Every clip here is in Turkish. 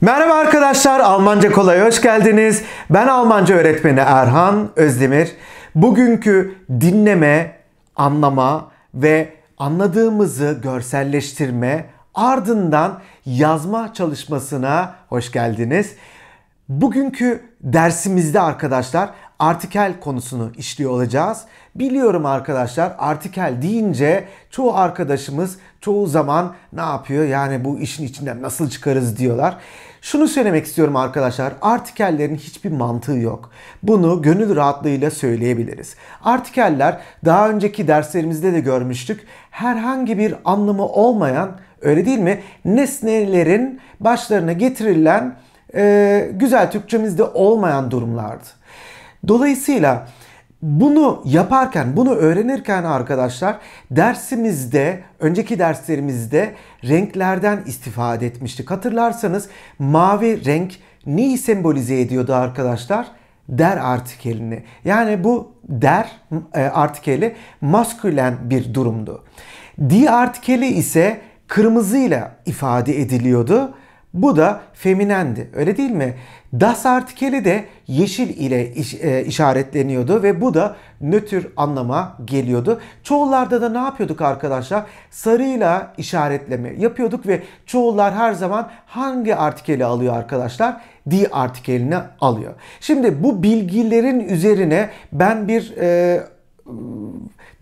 Merhaba arkadaşlar, Almanca Kolay hoş geldiniz. Ben Almanca öğretmeni Erhan Özdemir. Bugünkü dinleme, anlama ve anladığımızı görselleştirme ardından yazma çalışmasına hoş geldiniz. Bugünkü dersimizde arkadaşlar artikel konusunu işliyor olacağız. Biliyorum arkadaşlar artikel deyince çoğu arkadaşımız çoğu zaman ne yapıyor? Yani bu işin içinden nasıl çıkarız diyorlar. Şunu söylemek istiyorum arkadaşlar. Artikellerin hiçbir mantığı yok. Bunu gönül rahatlığıyla söyleyebiliriz. Artikeller daha önceki derslerimizde de görmüştük. Herhangi bir anlamı olmayan öyle değil mi? Nesnelerin başlarına getirilen e, güzel Türkçemizde olmayan durumlardı. Dolayısıyla bunu yaparken, bunu öğrenirken arkadaşlar dersimizde, önceki derslerimizde renklerden istifade etmiştik. Hatırlarsanız mavi renk neyi sembolize ediyordu arkadaşlar? Der artikelini. Yani bu der e, artikeli maskülen bir durumdu. Di artikeli ise kırmızıyla ifade ediliyordu. Bu da feminendi. Öyle değil mi? Das artikeli de yeşil ile iş, e, işaretleniyordu ve bu da nötr anlama geliyordu. Çoğullarda da ne yapıyorduk arkadaşlar? Sarıyla işaretleme yapıyorduk ve çoğullar her zaman hangi artikeli alıyor arkadaşlar? di artikelini alıyor. Şimdi bu bilgilerin üzerine ben bir e,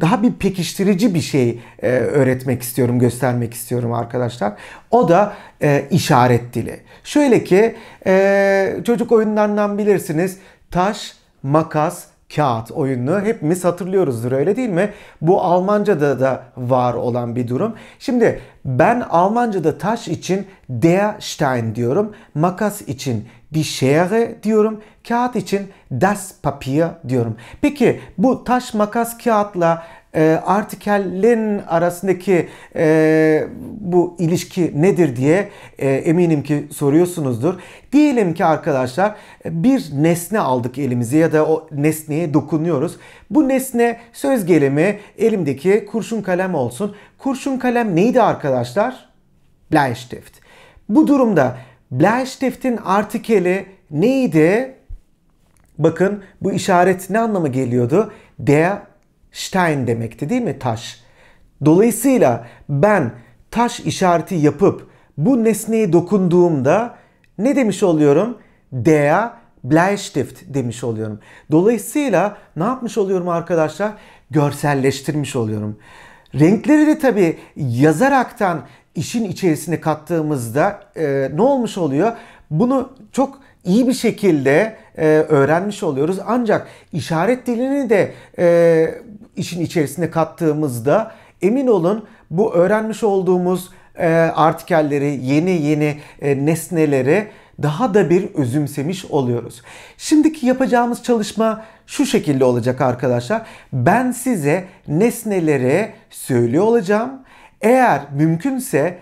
daha bir pekiştirici bir şey e, öğretmek istiyorum, göstermek istiyorum arkadaşlar. O da e, işaret dili. Şöyle ki e, çocuk oyunlarından bilirsiniz. Taş, makas, kağıt oyununu hepimiz hatırlıyoruzdur öyle değil mi? Bu Almanca'da da var olan bir durum. Şimdi ben Almanca'da taş için der Stein diyorum. Makas için die Schere diyorum. Kağıt için das Papier diyorum. Peki bu taş makas kağıtla e, ee, artikellerin arasındaki e, bu ilişki nedir diye e, eminim ki soruyorsunuzdur. Diyelim ki arkadaşlar e, bir nesne aldık elimize ya da o nesneye dokunuyoruz. Bu nesne söz gelimi elimdeki kurşun kalem olsun. Kurşun kalem neydi arkadaşlar? Bleistift. Bu durumda Bleistift'in artikeli neydi? Bakın bu işaret ne anlamı geliyordu? Der Stein demekti değil mi taş? Dolayısıyla ben taş işareti yapıp bu nesneye dokunduğumda ne demiş oluyorum? Der Bleistift demiş oluyorum. Dolayısıyla ne yapmış oluyorum arkadaşlar? Görselleştirmiş oluyorum. Renkleri de tabi yazaraktan işin içerisine kattığımızda e, ne olmuş oluyor? Bunu çok iyi bir şekilde e, öğrenmiş oluyoruz. Ancak işaret dilini de e, işin içerisine kattığımızda emin olun bu öğrenmiş olduğumuz e, artikelleri, yeni yeni e, nesneleri daha da bir özümsemiş oluyoruz. Şimdiki yapacağımız çalışma şu şekilde olacak arkadaşlar. Ben size nesneleri söylüyor olacağım. Eğer mümkünse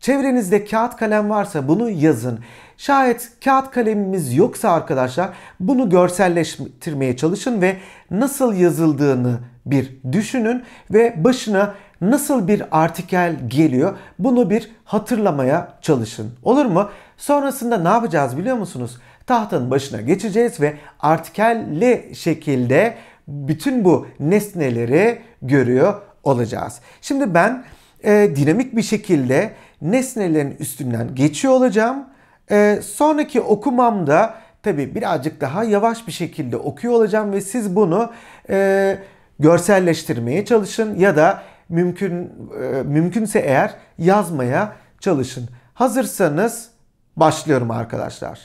Çevrenizde kağıt kalem varsa bunu yazın. Şayet kağıt kalemimiz yoksa arkadaşlar bunu görselleştirmeye çalışın ve nasıl yazıldığını bir düşünün ve başına nasıl bir artikel geliyor bunu bir hatırlamaya çalışın. Olur mu? Sonrasında ne yapacağız biliyor musunuz? Tahtanın başına geçeceğiz ve artikelli şekilde bütün bu nesneleri görüyor olacağız. Şimdi ben e, dinamik bir şekilde nesnelerin üstünden geçiyor olacağım. Ee, sonraki okumamda tabi birazcık daha yavaş bir şekilde okuyor olacağım ve siz bunu e, görselleştirmeye çalışın ya da mümkün e, mümkünse eğer yazmaya çalışın. Hazırsanız başlıyorum arkadaşlar.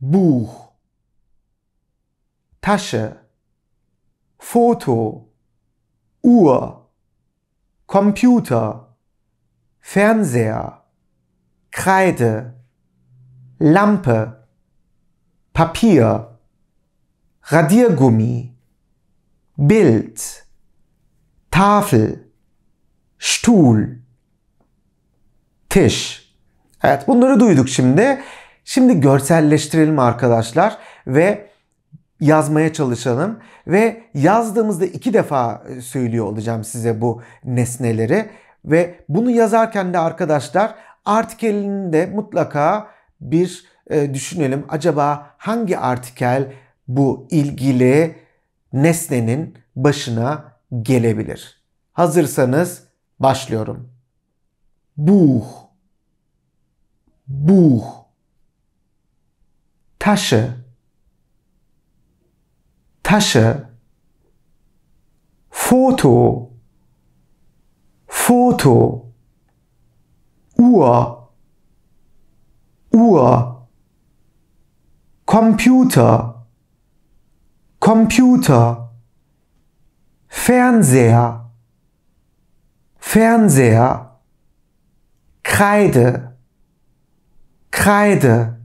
Buch Tasche Foto Uhr Computer Fernseher, Kreide, Lampe, Papier, Radiergummi, Bild, Tafel, Stuhl, Tisch. Evet bunları duyduk şimdi. Şimdi görselleştirelim arkadaşlar ve yazmaya çalışalım ve yazdığımızda iki defa e, söylüyor olacağım size bu nesneleri. Ve bunu yazarken de arkadaşlar artikelini de mutlaka bir e, düşünelim. Acaba hangi artikel bu ilgili nesnenin başına gelebilir? Hazırsanız başlıyorum. Buh. Buh. Tasche. Tasche. Foto. Foto, Uhr, Uhr, Computer, Computer, Fernseher, Fernseher, Kreide, Kreide,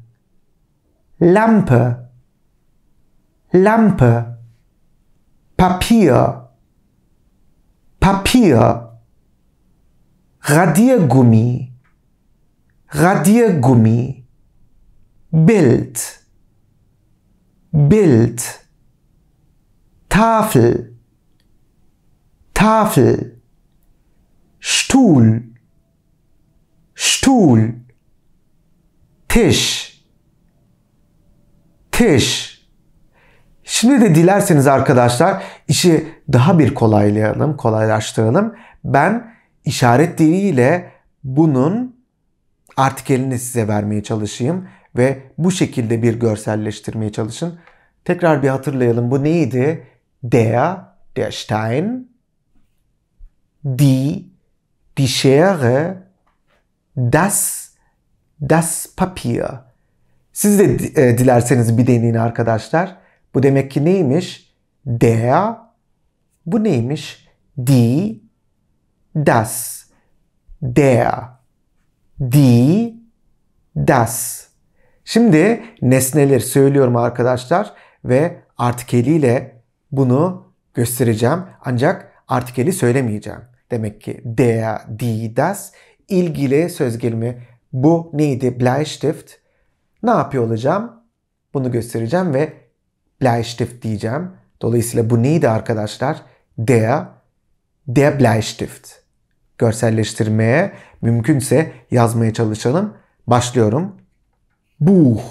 Lampe, Lampe, Papier, Papier, Radiergummi, Radiergummi, Bild, Bild, Tafel, Tafel, Stuhl, Stuhl, Tisch, Tisch. Şimdi de dilerseniz arkadaşlar işi daha bir kolaylayalım, kolaylaştıralım. Ben işaret diliyle bunun artikelini size vermeye çalışayım ve bu şekilde bir görselleştirmeye çalışın. Tekrar bir hatırlayalım bu neydi? Der, der Stein, die, die Schere, das, das Papier. Siz de e, dilerseniz bir deneyin arkadaşlar. Bu demek ki neymiş? Der, bu neymiş? Die, das, der, die, das. Şimdi nesneleri söylüyorum arkadaşlar ve artikeliyle bunu göstereceğim. Ancak artikeli söylemeyeceğim. Demek ki der, die, das ilgili söz gelimi bu neydi? Bleistift. Ne yapıyor olacağım? Bunu göstereceğim ve Bleistift diyeceğim. Dolayısıyla bu neydi arkadaşlar? Der, der Bleistift görselleştirmeye mümkünse yazmaya çalışalım. Başlıyorum. Buh.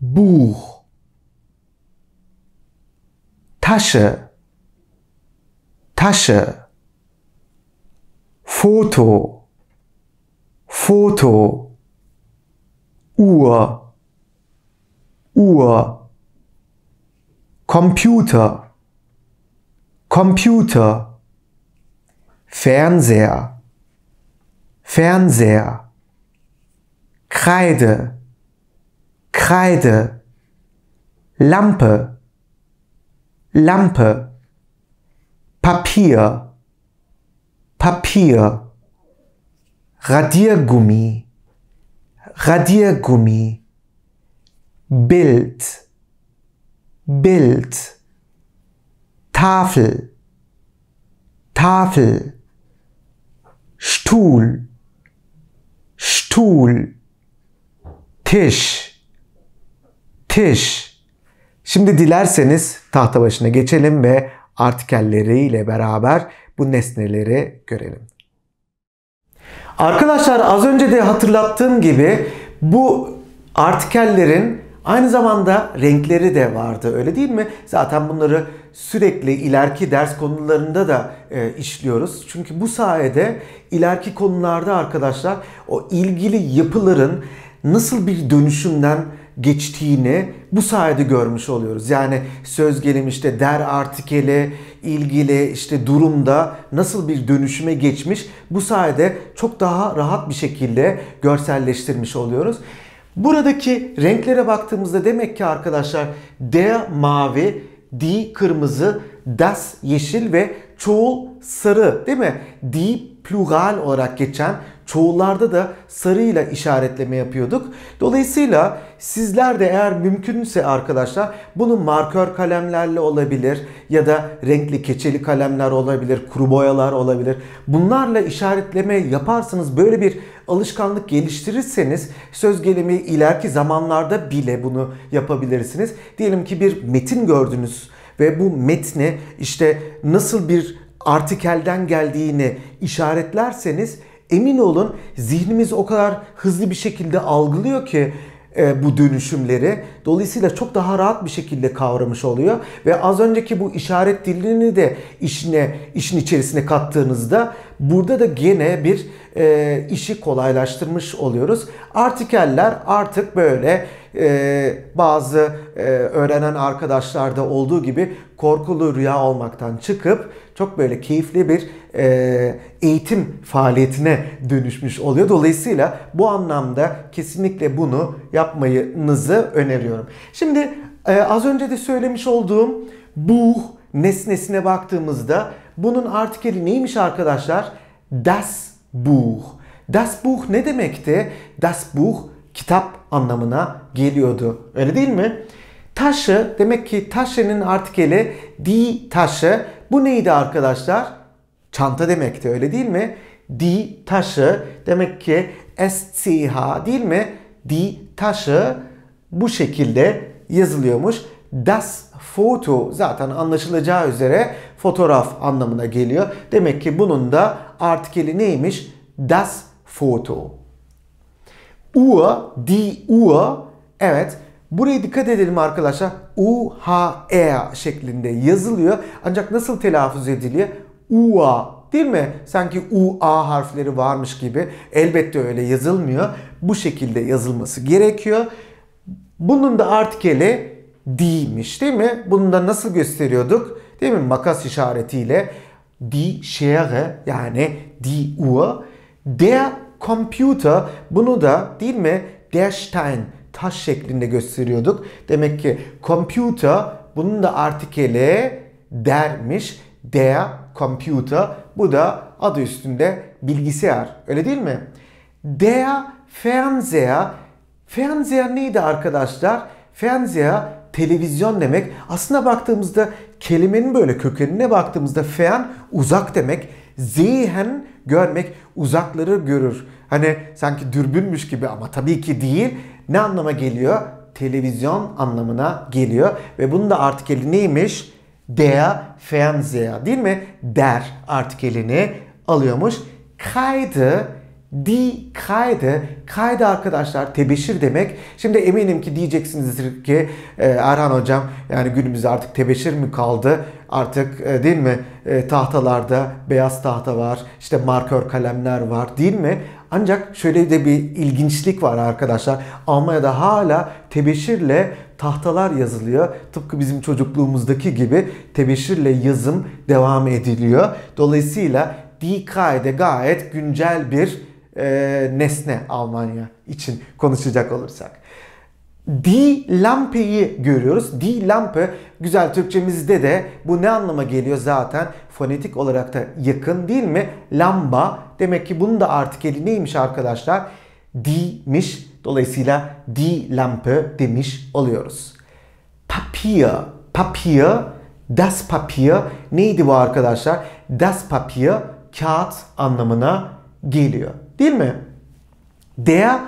Buh. Taşı. Taşı. Foto. Foto. Uhr. Uhr. Computer. Computer. Fernseher, Fernseher, Kreide, Kreide, Lampe, Lampe, Papier, Papier, Radiergummi, Radiergummi, Bild, Bild, Tafel, Tafel, Stuhl, Stuhl, Tisch, Tisch. Şimdi dilerseniz tahta başına geçelim ve artikelleriyle beraber bu nesneleri görelim. Arkadaşlar az önce de hatırlattığım gibi bu artikellerin aynı zamanda renkleri de vardı öyle değil mi? Zaten bunları sürekli ileriki ders konularında da e, işliyoruz. Çünkü bu sayede ileriki konularda arkadaşlar o ilgili yapıların nasıl bir dönüşümden geçtiğini bu sayede görmüş oluyoruz. Yani söz gelim işte der artikeli ilgili işte durumda nasıl bir dönüşüme geçmiş bu sayede çok daha rahat bir şekilde görselleştirmiş oluyoruz. Buradaki renklere baktığımızda demek ki arkadaşlar D mavi, di kırmızı, das yeşil ve çoğul sarı değil mi? Di plural olarak geçen Çoğullarda da sarıyla işaretleme yapıyorduk. Dolayısıyla sizler de eğer mümkünse arkadaşlar bunu markör kalemlerle olabilir ya da renkli keçeli kalemler olabilir, kuru boyalar olabilir. Bunlarla işaretleme yaparsınız. Böyle bir alışkanlık geliştirirseniz söz gelimi ileriki zamanlarda bile bunu yapabilirsiniz. Diyelim ki bir metin gördünüz ve bu metni işte nasıl bir artikelden geldiğini işaretlerseniz emin olun zihnimiz o kadar hızlı bir şekilde algılıyor ki e, bu dönüşümleri. Dolayısıyla çok daha rahat bir şekilde kavramış oluyor ve az önceki bu işaret dilini de işine işin içerisine kattığınızda burada da gene bir e, işi kolaylaştırmış oluyoruz. Artikeller artık böyle e, bazı e, öğrenen arkadaşlarda olduğu gibi korkulu rüya olmaktan çıkıp çok böyle keyifli bir e, eğitim faaliyetine dönüşmüş oluyor. Dolayısıyla bu anlamda kesinlikle bunu yapmayınızı öneriyorum. Şimdi e, az önce de söylemiş olduğum bu nesnesine baktığımızda bunun artikeli neymiş arkadaşlar? Das Buch. Das Buch ne demekti? Das Buch kitap anlamına geliyordu. Öyle değil mi? Taşı demek ki taşının artikeli di taşı bu neydi arkadaşlar? Çanta demekti öyle değil mi? Di taşı demek ki SCH değil mi? Di taşı bu şekilde yazılıyormuş. Das Foto zaten anlaşılacağı üzere fotoğraf anlamına geliyor. Demek ki bunun da artikeli neymiş? Das Foto. Uhr, die Uhr. Evet Buraya dikkat edelim arkadaşlar. U-H-E şeklinde yazılıyor. Ancak nasıl telaffuz ediliyor? U-A değil mi? Sanki U-A harfleri varmış gibi. Elbette öyle yazılmıyor. Bu şekilde yazılması gerekiyor. Bunun da artikeli D'miş değil mi? Bunu da nasıl gösteriyorduk? Değil mi? Makas işaretiyle. Die şeyi yani die Uhr. Der Computer bunu da değil mi? Der Stein taş şeklinde gösteriyorduk. Demek ki computer bunun da artikeli dermiş. Der computer. Bu da adı üstünde bilgisayar. Öyle değil mi? Der Fernseher. Fernseher neydi arkadaşlar? Fernseher televizyon demek. aslında baktığımızda kelimenin böyle kökenine baktığımızda fern uzak demek. Zehen görmek uzakları görür. Hani sanki dürbünmüş gibi ama tabii ki değil. Ne anlama geliyor? Televizyon anlamına geliyor. Ve bunun da artikeli neymiş? Der Fernseher değil mi? Der artikelini alıyormuş. Kaydı Die Kreide, Kreide arkadaşlar tebeşir demek. Şimdi eminim ki diyeceksinizdir ki e, Erhan hocam yani günümüzde artık tebeşir mi kaldı? Artık e, değil mi e, tahtalarda beyaz tahta var, işte markör kalemler var değil mi? Ancak şöyle de bir ilginçlik var arkadaşlar. Almanya'da hala tebeşirle tahtalar yazılıyor. Tıpkı bizim çocukluğumuzdaki gibi tebeşirle yazım devam ediliyor. Dolayısıyla Die Kreide gayet güncel bir e, nesne Almanya için konuşacak olursak. Die Lampe'yi görüyoruz. Die Lampe güzel Türkçemizde de bu ne anlama geliyor zaten fonetik olarak da yakın değil mi? Lamba demek ki bunun da artikeli neymiş arkadaşlar? diemiş Dolayısıyla die Lampe demiş oluyoruz. Papier. Papier. Das Papier neydi bu arkadaşlar? Das Papier kağıt anlamına geliyor. Değil mi? Der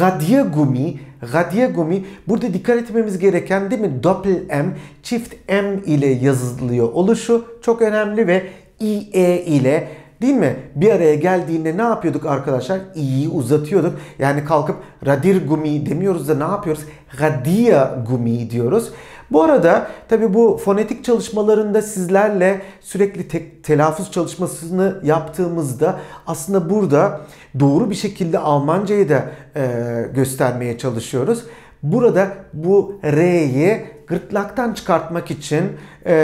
radiergummi, radiergummi burada dikkat etmemiz gereken değil mi? Doppel M, çift M ile yazılıyor oluşu çok önemli ve IE ile Değil mi? Bir araya geldiğinde ne yapıyorduk arkadaşlar? İyi uzatıyorduk. Yani kalkıp radir gumi demiyoruz da ne yapıyoruz? Radia gumi diyoruz. Bu arada tabii bu fonetik çalışmalarında sizlerle sürekli te- telaffuz çalışmasını yaptığımızda aslında burada doğru bir şekilde Almancayı da e, göstermeye çalışıyoruz. Burada bu R'yi gırtlaktan çıkartmak için e,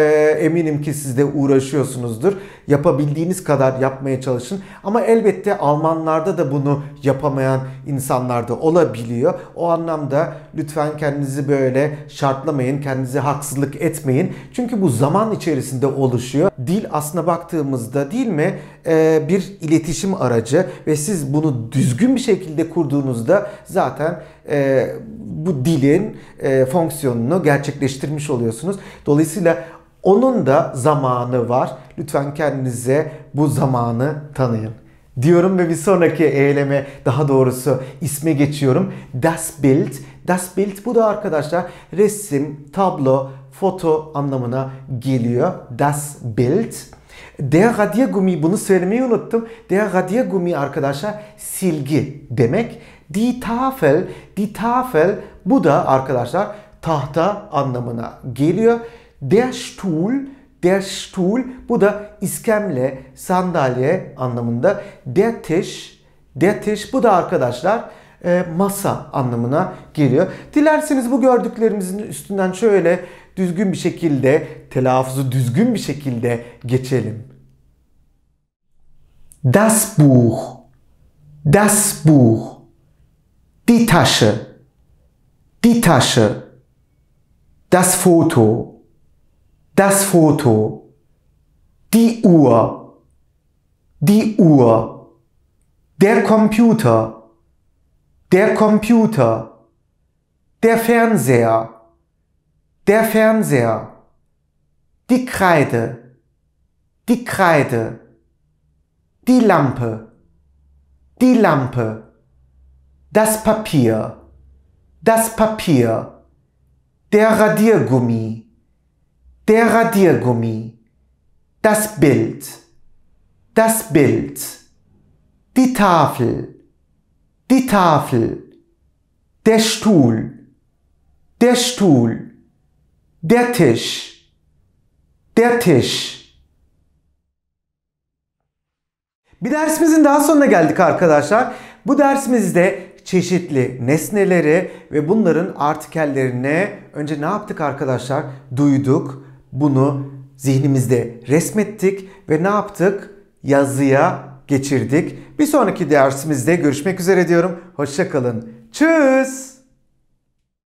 eminim ki siz de uğraşıyorsunuzdur. Yapabildiğiniz kadar yapmaya çalışın. Ama elbette Almanlarda da bunu yapamayan insanlar da olabiliyor. O anlamda lütfen kendinizi böyle şartlamayın, kendinize haksızlık etmeyin. Çünkü bu zaman içerisinde oluşuyor. Dil aslına baktığımızda değil mi e, bir iletişim aracı ve siz bunu düzgün bir şekilde kurduğunuzda zaten e, bu dilin e, fonksiyonunu gerçekleştirmiş oluyorsunuz. Dolayısıyla onun da zamanı var. Lütfen kendinize bu zamanı tanıyın. Diyorum ve bir sonraki eyleme daha doğrusu isme geçiyorum. Das Bild. Das Bild bu da arkadaşlar resim, tablo, foto anlamına geliyor. Das Bild. Der Radiergummi bunu söylemeyi unuttum. Der Radiergummi arkadaşlar silgi demek. Die Tafel, die Tafel bu da arkadaşlar tahta anlamına geliyor. Der Stuhl, der Stuhl bu da iskemle, sandalye anlamında. Der Tisch, der Tisch bu da arkadaşlar e, masa anlamına geliyor. Dilerseniz bu gördüklerimizin üstünden şöyle düzgün bir şekilde, telaffuzu düzgün bir şekilde geçelim. Das Buch Das Buch die Tasche, die Tasche, das Foto, das Foto, die Uhr, die Uhr, der Computer, der Computer, der Fernseher, der Fernseher, die Kreide, die Kreide, die Lampe, die Lampe das Papier, das Papier, der Radiergummi, der Radiergummi, das Bild, das Bild, die Tafel, die Tafel, der Stuhl, der Stuhl, der Tisch, der Tisch. Bir dersimizin daha sonuna geldik arkadaşlar. Bu dersimizde çeşitli nesneleri ve bunların artikellerine önce ne yaptık arkadaşlar? Duyduk. Bunu zihnimizde resmettik ve ne yaptık? Yazıya geçirdik. Bir sonraki dersimizde görüşmek üzere diyorum. Hoşçakalın. Tschüss.